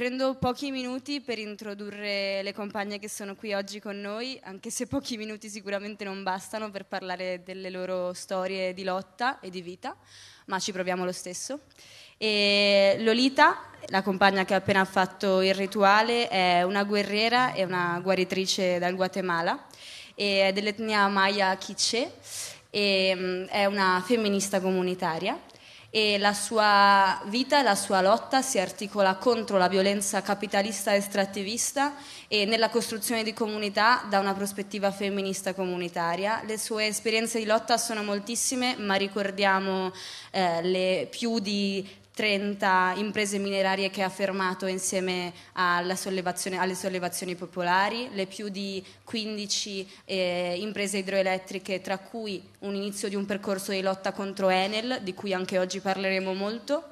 prendo pochi minuti per introdurre le compagne che sono qui oggi con noi, anche se pochi minuti sicuramente non bastano per parlare delle loro storie di lotta e di vita, ma ci proviamo lo stesso. E Lolita, la compagna che ha appena fatto il rituale, è una guerriera e una guaritrice dal Guatemala, è dell'etnia Maya Quiche, mm, è una femminista comunitaria e la sua vita e la sua lotta si articola contro la violenza capitalista estrattivista e nella costruzione di comunità da una prospettiva femminista comunitaria. Le sue esperienze di lotta sono moltissime, ma ricordiamo eh, le più di 30 imprese minerarie che ha fermato insieme sollevazione, alle sollevazioni popolari, le più di 15 eh, imprese idroelettriche, tra cui un inizio di un percorso di lotta contro Enel, di cui anche oggi parleremo molto.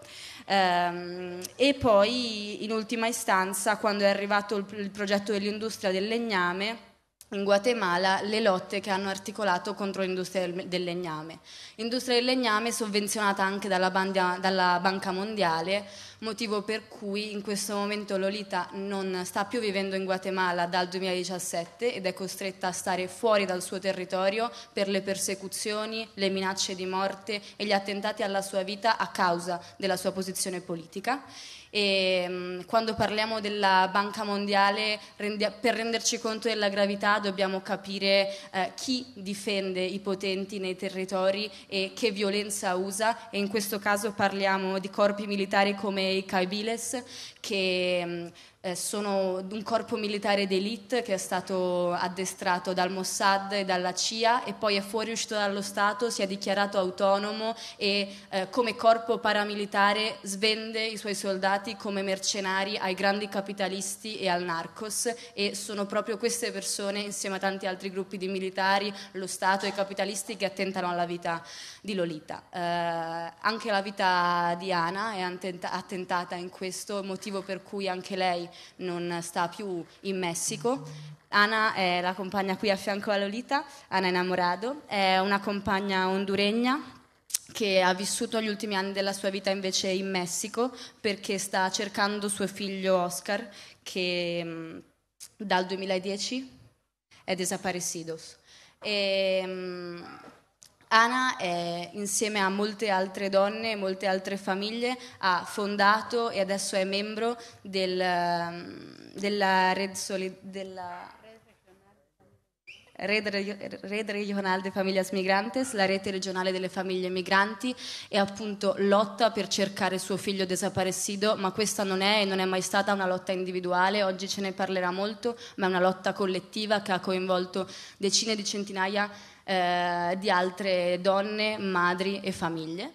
Um, e poi in ultima istanza, quando è arrivato il, il progetto dell'industria del legname, in Guatemala le lotte che hanno articolato contro l'industria del legname. Industria del legname sovvenzionata anche dalla, bandia, dalla Banca Mondiale motivo per cui in questo momento Lolita non sta più vivendo in Guatemala dal 2017 ed è costretta a stare fuori dal suo territorio per le persecuzioni, le minacce di morte e gli attentati alla sua vita a causa della sua posizione politica. E, mm, quando parliamo della Banca Mondiale, per renderci conto della gravità dobbiamo capire eh, chi difende i potenti nei territori e che violenza usa e in questo caso parliamo di corpi militari come i Kaibiles che mm, eh, sono un corpo militare d'élite che è stato addestrato dal Mossad e dalla CIA e poi è fuoriuscito dallo Stato, si è dichiarato autonomo e eh, come corpo paramilitare svende i suoi soldati come mercenari ai grandi capitalisti e al narcos e sono proprio queste persone insieme a tanti altri gruppi di militari, lo Stato e i capitalisti che attentano alla vita di Lolita. Eh, anche la vita di Ana è attentata in questo, motivo per cui anche lei non sta più in Messico. Ana è la compagna qui a fianco a Lolita, Ana Enamorado, è una compagna honduregna che ha vissuto gli ultimi anni della sua vita invece in Messico perché sta cercando suo figlio Oscar che mm, dal 2010 è desaparecido. E, mm, Ana, è, insieme a molte altre donne e molte altre famiglie, ha fondato e adesso è membro del, ehm, della Red Solid, della Red, Red Regionale de Familias Migrantes, la rete regionale delle famiglie migranti e appunto lotta per cercare suo figlio desaparecido, ma questa non è e non è mai stata una lotta individuale, oggi ce ne parlerà molto, ma è una lotta collettiva che ha coinvolto decine di centinaia eh, di altre donne, madri e famiglie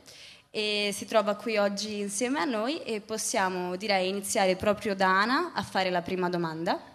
e si trova qui oggi insieme a noi e possiamo direi iniziare proprio da Ana a fare la prima domanda.